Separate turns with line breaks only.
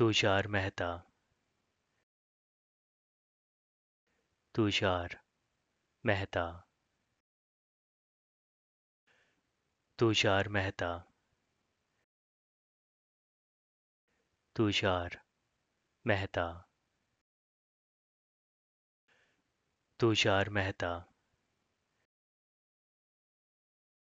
Tushar Mehta
Tushar Mehta Tushar Mehta Tushar Mehta Tushar Mehta